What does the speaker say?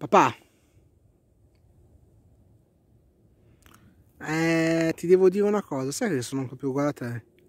Papà. Eh, ti devo dire una cosa, sai che sono proprio uguale a te.